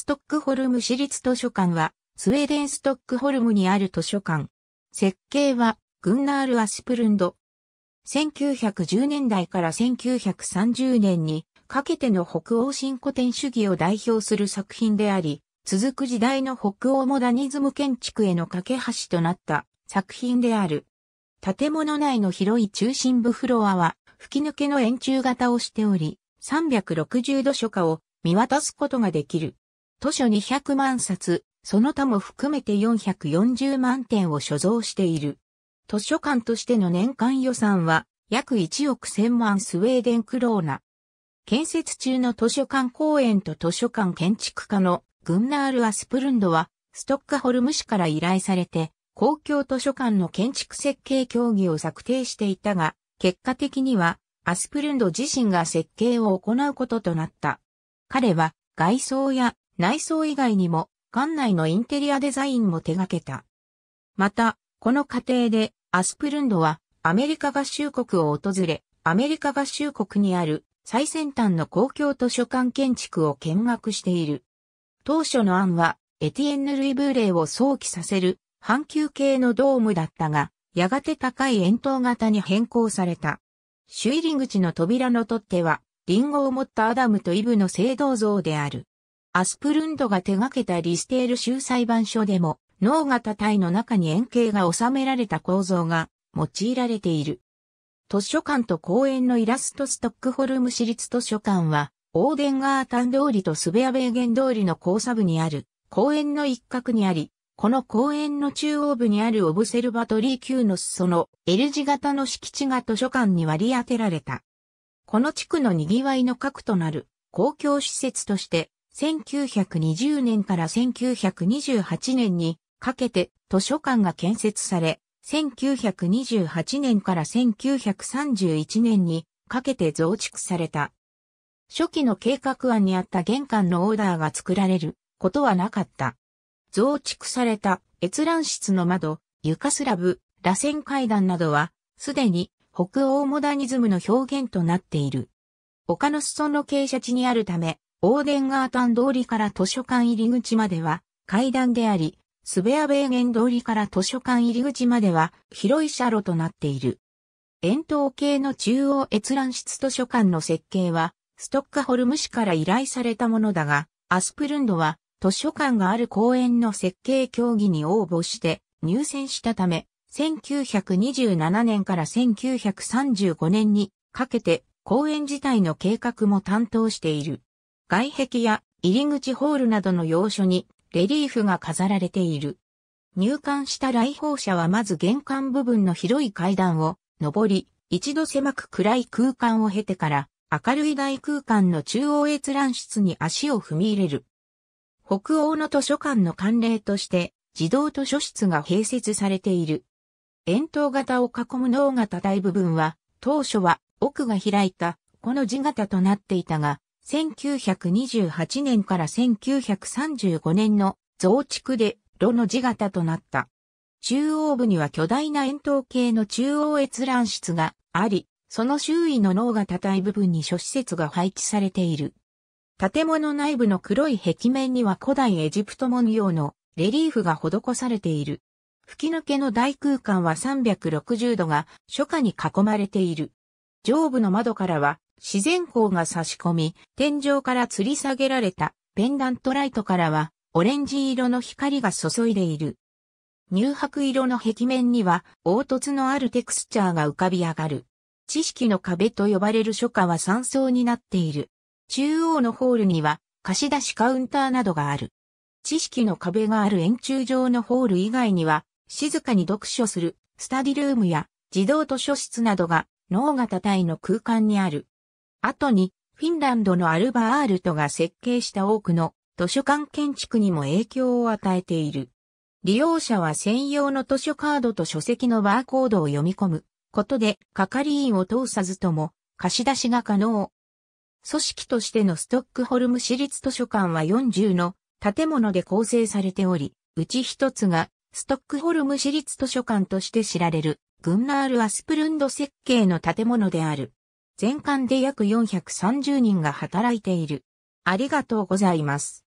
ストックホルム市立図書館は、スウェーデンストックホルムにある図書館。設計は、グンナール・アスプルンド。1910年代から1930年にかけての北欧新古典主義を代表する作品であり、続く時代の北欧モダニズム建築への架け橋となった作品である。建物内の広い中心部フロアは吹き抜けの円柱型をしており、360度書家を見渡すことができる。図書200万冊、その他も含めて440万点を所蔵している。図書館としての年間予算は約1億1000万スウェーデンクローナ。建設中の図書館公園と図書館建築家のグンナール・アスプルンドは、ストックホルム市から依頼されて、公共図書館の建築設計協議を策定していたが、結果的には、アスプルンド自身が設計を行うこととなった。彼は、外装や内装以外にも、館内のインテリアデザインも手掛けた。また、この過程で、アスプルンドは、アメリカ合衆国を訪れ、アメリカ合衆国にある最先端の公共図書館建築を見学している。当初の案は、エティエンヌ・ルイ・ブーレイを想起させる、半球形のドームだったが、やがて高い円筒型に変更された。主入り口の扉の取っ手は、リンゴを持ったアダムとイブの聖堂像である。アスプルンドが手掛けたリステール州裁判所でも、脳型体の中に円形が収められた構造が用いられている。図書館と公園のイラストストックホルム市立図書館は、オーデンガータン通りとスベアベーゲン通りの交差部にある公園の一角にあり、この公園の中央部にあるオブセルバトリー級の裾の L 字型の敷地が図書館に割り当てられた。この地区の賑わいの核となる公共施設として1920年から1928年にかけて図書館が建設され、1928年から1931年にかけて増築された。初期の計画案にあった玄関のオーダーが作られることはなかった。増築された閲覧室の窓、床スラブ、螺旋階段などは、すでに北欧モダニズムの表現となっている。丘の裾の傾斜地にあるため、オーデンガータン通りから図書館入り口までは階段であり、スベアベーゲン通りから図書館入り口までは広い車路となっている。円筒形の中央閲覧室図書館の設計は、ストッカホルム市から依頼されたものだが、アスプルンドは図書館がある公園の設計協議に応募して入選したため、1927年から1935年にかけて公園自体の計画も担当している。外壁や入り口ホールなどの要所にレリーフが飾られている。入館した来訪者はまず玄関部分の広い階段を上り、一度狭く暗い空間を経てから明るい大空間の中央閲覧室に足を踏み入れる。北欧の図書館の慣例として自動図書室が併設されている。円筒型を囲む脳型大部分は当初は奥が開いたこの字型となっていたが1928年から1935年の増築で炉の字型となった。中央部には巨大な円筒形の中央閲覧室があり、その周囲の脳が高い部分に諸施設が配置されている。建物内部の黒い壁面には古代エジプト文様のレリーフが施されている。吹き抜けの大空間は360度が初夏に囲まれている。上部の窓からは自然光が差し込み、天井から吊り下げられたペンダントライトからはオレンジ色の光が注いでいる。乳白色の壁面には凹凸のあるテクスチャーが浮かび上がる。知識の壁と呼ばれる書家は三層になっている。中央のホールには貸し出しカウンターなどがある。知識の壁がある円柱状のホール以外には、静かに読書するスタディルームや自動図書室などが脳型体の空間にある。後に、フィンランドのアルバールトが設計した多くの図書館建築にも影響を与えている。利用者は専用の図書カードと書籍のバーコードを読み込むことで係員を通さずとも貸し出しが可能。組織としてのストックホルム市立図書館は40の建物で構成されており、うち一つがストックホルム市立図書館として知られる。グンナール・アスプルンド設計の建物である。全館で約430人が働いている。ありがとうございます。